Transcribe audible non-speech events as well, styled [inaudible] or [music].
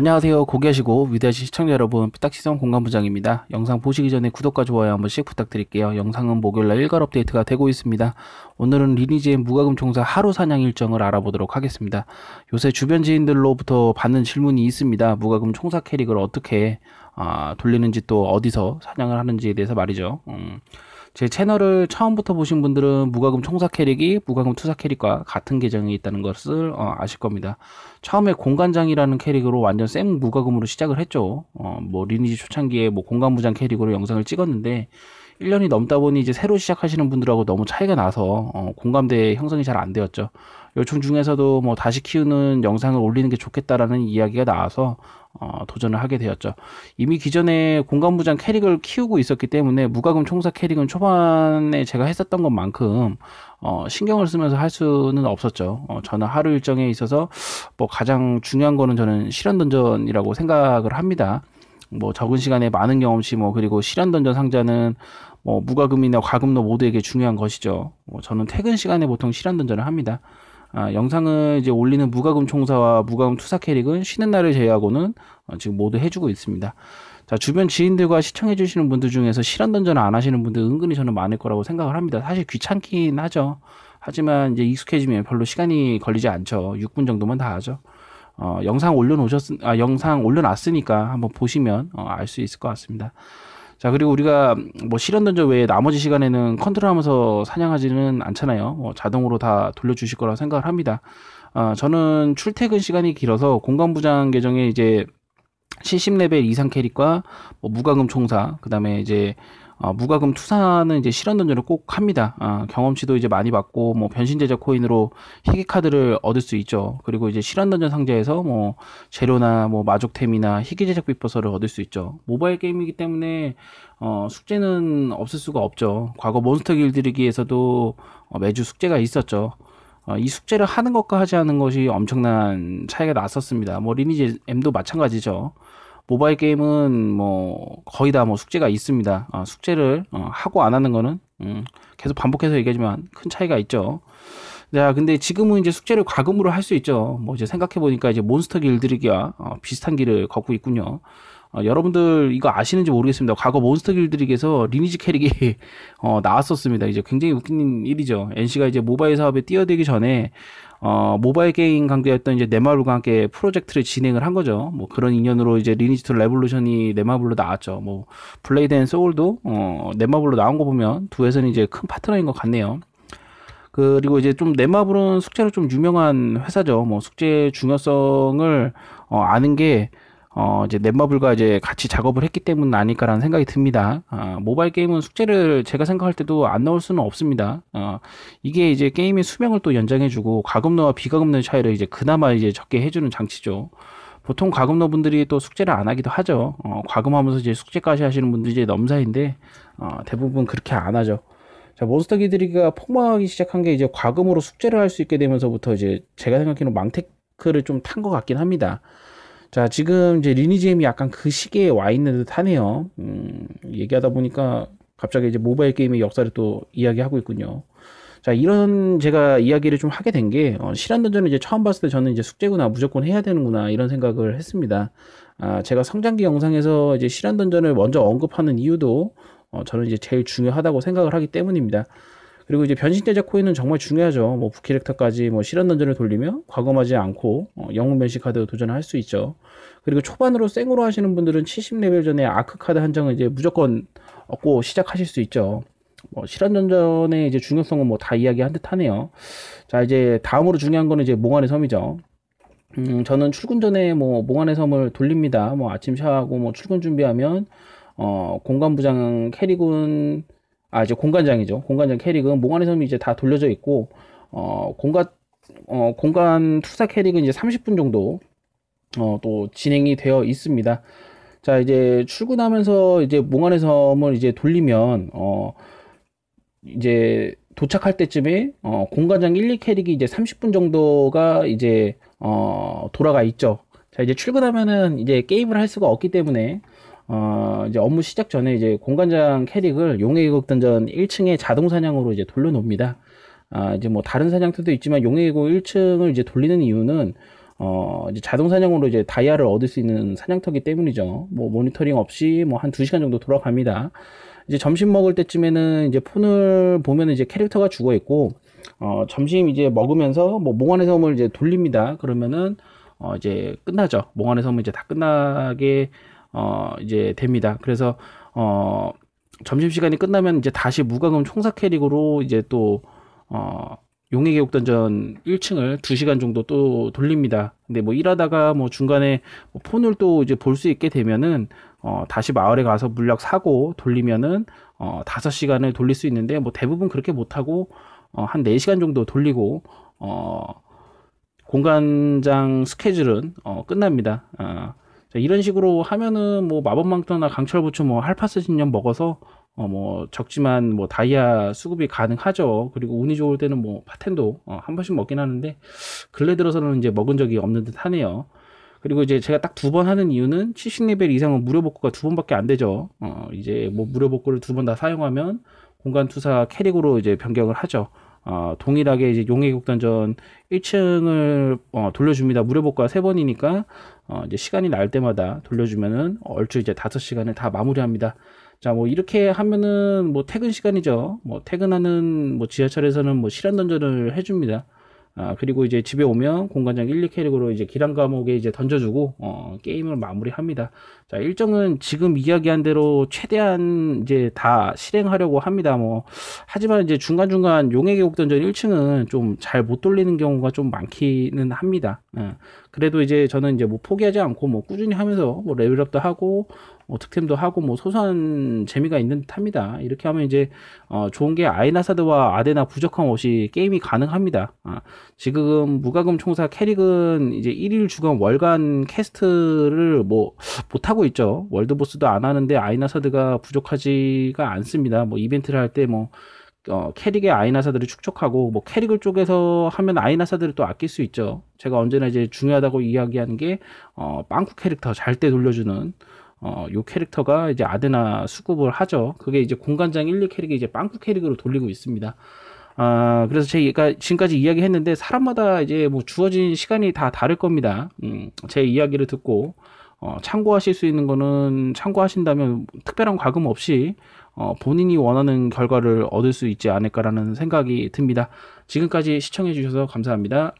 안녕하세요. 고개하시고 위대하신 시청자 여러분, 삐딱시성 공간부장입니다. 영상 보시기 전에 구독과 좋아요 한 번씩 부탁드릴게요. 영상은 목요일날 일괄 업데이트가 되고 있습니다. 오늘은 리니지의 무과금 총사 하루 사냥 일정을 알아보도록 하겠습니다. 요새 주변 지인들로부터 받는 질문이 있습니다. 무과금 총사 캐릭을 어떻게 아, 돌리는지 또 어디서 사냥을 하는지에 대해서 말이죠. 음. 제 채널을 처음부터 보신 분들은 무과금 총사 캐릭이 무과금 투사 캐릭과 같은 계정이 있다는 것을 어, 아실 겁니다. 처음에 공간장이라는 캐릭으로 완전 생 무과금으로 시작을 했죠. 어, 뭐 리니지 초창기에 뭐 공간무장 캐릭으로 영상을 찍었는데 1년이 넘다 보니 이제 새로 시작하시는 분들하고 너무 차이가 나서 어, 공감대 형성이 잘 안 되었죠. 요충 중에서도 뭐 다시 키우는 영상을 올리는 게 좋겠다라는 이야기가 나와서 어, 도전을 하게 되었죠. 이미 기존에 공간부장 캐릭을 키우고 있었기 때문에 무가금 총사 캐릭은 초반에 제가 했었던 것만큼 어, 신경을 쓰면서 할 수는 없었죠. 어, 저는 하루 일정에 있어서 뭐 가장 중요한 거는 저는 실현 던전이라고 생각을 합니다. 뭐 적은 시간에 많은 경험치 뭐 그리고 실현 던전 상자는 뭐무가금이나 과금도 모두에게 중요한 것이죠. 뭐 저는 퇴근 시간에 보통 실현 던전을 합니다. 아, 영상을 이제 올리는 무가금 총사와 무가금 투사 캐릭은 쉬는 날을 제외하고는 어, 지금 모두 해주고 있습니다. 자, 주변 지인들과 시청해주시는 분들 중에서 실현 던전을 안 하시는 분들 은근히 저는 많을 거라고 생각을 합니다. 사실 귀찮긴 하죠. 하지만 이제 익숙해지면 별로 시간이 걸리지 않죠. 6분 정도만다 하죠. 어, 영상 올려놓으셨, 아, 영상 올려놨으니까 한번 보시면 어, 알 수 있을 것 같습니다. 자 그리고 우리가 뭐 실현 던져 외에 나머지 시간에는 컨트롤하면서 사냥하지는 않잖아요. 뭐 자동으로 다 돌려주실 거라 생각을 합니다. 아, 저는 출퇴근 시간이 길어서 공간부장 계정에 이제 70레벨 이상 캐릭과 뭐 무과금 총사, 그 다음에 이제 어, 무과금 투자는 이제 실현 단전을 꼭 합니다. 어, 아, 경험치도 이제 많이 받고 뭐 변신제자 코인으로 희귀 카드를 얻을 수 있죠. 그리고 이제 실현 단전 상자에서 뭐 재료나 뭐 마족템이나 희귀 제작 비퍼서를 얻을 수 있죠. 모바일 게임이기 때문에 어, 숙제는 없을 수가 없죠. 과거 몬스터 길들이기에서도 어, 매주 숙제가 있었죠. 어, 이 숙제를 하는 것과 하지 않은 것이 엄청난 차이가 났었습니다. 뭐 리니지 M도 마찬가지죠. 모바일 게임은 뭐 거의 다 뭐 숙제가 있습니다. 어, 숙제를 어, 하고 안 하는 거는 음, 계속 반복해서 얘기하지만 큰 차이가 있죠. 자, 근데 지금은 이제 숙제를 과금으로 할 수 있죠. 뭐 이제 생각해 보니까 이제 몬스터 길들이기와 어, 비슷한 길을 걷고 있군요. 어, 여러분들 이거 아시는지 모르겠습니다. 과거 몬스터 길드릭에서 리니지 캐릭이 [laughs] 어, 나왔었습니다. 이제 굉장히 웃긴 일이죠. NC가 이제 모바일 사업에 뛰어들기 전에 어, 모바일 게임 관계였던 이제 네마블과 함께 프로젝트를 진행을 한 거죠. 뭐 그런 인연으로 이제 리니지 2 레볼루션이 네마블로 나왔죠. 뭐 블레이드 앤 소울도 어, 네마블로 나온 거 보면 두회사는 이제 큰 파트너인 것 같네요. 그리고 이제 좀 네마블은 숙제로 좀 유명한 회사죠. 뭐 숙제 중요성을 어, 아는 게 어, 이제 넷마블과 이제 같이 작업을 했기 때문 아닐까라는 생각이 듭니다. 아, 모바일 게임은 숙제를 제가 생각할 때도 안 나올 수는 없습니다. 어, 이게 이제 게임의 수명을 또 연장해주고 과금너와비가금너 차이를 이제 그나마 이제 적게 해주는 장치죠. 보통 과금러 분들이 또 숙제를 안 하기도 하죠. 어, 과금하면서 이제 숙제까지 하시는 분들이 이제 넘사인데 어, 대부분 그렇게 안 하죠. 자, 몬스터 기드리가 폭망하기 시작한 게 이제 과금으로 숙제를 할 수 있게 되면서부터 이제 제가 생각하기에는 망테크를 좀 탄 것 같긴 합니다. 자, 지금 이제 리니지엠이 약간 그 시기에 와 있는 듯 하네요. 음, 얘기하다 보니까 갑자기 이제 모바일 게임의 역사를 또 이야기하고 있군요. 자, 이런 제가 이야기를 좀 하게 된 게, 어, 실한던전을 이제 처음 봤을 때 저는 이제 숙제구나, 무조건 해야 되는구나, 이런 생각을 했습니다. 아, 제가 성장기 영상에서 이제 실한던전을 먼저 언급하는 이유도, 어, 저는 이제 제일 중요하다고 생각을 하기 때문입니다. 그리고 이제 변신대자 코인은 정말 중요하죠. 뭐부캐렉터까지뭐 실현 던전을 돌리며 과금하지 않고 어, 영웅 변신 카드 도전할 수 있죠. 그리고 초반으로 생으로 하시는 분들은 70레벨 전에 아크 카드 한 장을 이제 무조건 얻고 시작하실 수 있죠. 뭐 실현 던전의 이제 중요성은 뭐 다 이야기한 듯하네요. 자 이제 다음으로 중요한 거는 이제 몽환의 섬이죠. 음, 저는 출근 전에 뭐 몽환의 섬을 돌립니다. 뭐 아침 샤워하고 뭐 출근 준비하면 어, 공간 부장 캐리군 아 이제 공간장이죠. 공간장 캐릭은 몽환의 섬이 이제 다 돌려져 있고 어 공간 어 공간 투사 캐릭은 이제 30분 정도 어또 진행이 되어 있습니다. 자 이제 출근하면서 이제 몽환의 섬을 이제 돌리면 어 이제 도착할 때쯤에 어 공간장 1, 2 캐릭이 이제 30분 정도가 이제 어 돌아가 있죠. 자 이제 출근하면은 이제 게임을 할 수가 없기 때문에 어, 이제 업무 시작 전에 이제 공관장 캐릭을 용의 계곡던전 1층에 자동 사냥으로 이제 돌려놉니다 아, 이제 뭐 다른 사냥터도 있지만 용의 계곡 1층을 이제 돌리는 이유는 어, 이제 자동 사냥으로 이제 다이아를 얻을 수 있는 사냥터기 때문이죠. 뭐 모니터링 없이 뭐 한 2시간 정도 돌아갑니다. 이제 점심 먹을 때쯤에는 이제 폰을 보면 이제 캐릭터가 죽어 있고 어, 점심 이제 먹으면서 뭐 몽환의 섬을 이제 돌립니다. 그러면은 어, 이제 끝나죠. 몽환의 섬은 이제 다 끝나게 어 이제 됩니다. 그래서 어 점심 시간이 끝나면 이제 다시 무과금 총사 캐릭으로 이제 또어 용의 개국던전 1층을 2시간 정도 또 돌립니다. 근데 뭐 일하다가 뭐 중간에 뭐 폰을 또 이제 볼 수 있게 되면은 어 다시 마을에 가서 물약 사고 돌리면은 어 5시간을 돌릴 수 있는데 뭐 대부분 그렇게 못 하고 어한 4시간 정도 돌리고 어 공간장 스케줄은 어 끝납니다. 어 자, 이런 식으로 하면은 뭐 마법망토나 강철부추 뭐 할파스 진념 먹어서 어뭐 적지만 뭐 다이아 수급이 가능하죠. 그리고 운이 좋을 때는 뭐 파텐도 어한 번씩 먹긴 하는데 근래 들어서는 이제 먹은 적이 없는 듯 하네요. 그리고 이제 제가 딱 두 번 하는 이유는 70레벨 이상은 무료 복구가 두 번밖에 안 되죠. 어 이제 뭐 무료 복구를 두 번 다 사용하면 공간 투사 캐릭으로 이제 변경을 하죠. 어, 동일하게 이제 용해국단전 1층을 어, 돌려줍니다. 무료복과 세 번이니까 어, 이제 시간이 날 때마다 돌려주면은 얼추 이제 다섯 시간을 다 마무리합니다. 자, 뭐 이렇게 하면은 뭐 퇴근 시간이죠. 뭐 퇴근하는 뭐 지하철에서는 뭐 실한 던전을 해줍니다. 아, 그리고 이제 집에 오면 공관장 1, 2캐릭으로 이제 기란 감옥에 이제 던져주고, 어, 게임을 마무리합니다. 자, 일정은 지금 이야기한 대로 최대한 이제 다 실행하려고 합니다. 뭐, 하지만 이제 중간중간 용의 계곡 던전 1층은 좀 잘 못 돌리는 경우가 좀 많기는 합니다. 예. 그래도 이제 저는 이제 뭐 포기하지 않고 뭐 꾸준히 하면서 뭐 레벨업도 하고 뭐 득템도 하고 뭐 소소한 재미가 있는 듯합니다 이렇게 하면 이제 어 좋은 게 아이나사드와 아데나 부족한 없이 게임이 가능합니다. 아 지금 무가금 총사 캐릭은 이제 1일 주간 월간 캐스트를 뭐 못하고 있죠. 월드보스도 안 하는데 아이나사드가 부족하지가 않습니다. 뭐 이벤트를 할때뭐 어, 캐릭의 아이나사들을 축적하고 뭐 캐릭을 쪼개서 하면 아이나사들을 또 아낄 수 있죠. 제가 언제나 이제 중요하다고 이야기하는 게 어, 빵꾸 캐릭터 잘 때 돌려주는 어, 요 캐릭터가 이제 아데나 수급을 하죠. 그게 이제 공간장 1, 2 캐릭이 이제 빵꾸 캐릭으로 돌리고 있습니다. 아, 그래서 제가 그러니까 지금까지 이야기했는데 사람마다 이제 뭐 주어진 시간이 다 다를 겁니다. 음, 제 이야기를 듣고 어, 참고하실 수 있는 거는 참고하신다면 특별한 과금 없이 어, 본인이 원하는 결과를 얻을 수 있지 않을까라는 생각이 듭니다. 지금까지 시청해 주셔서 감사합니다.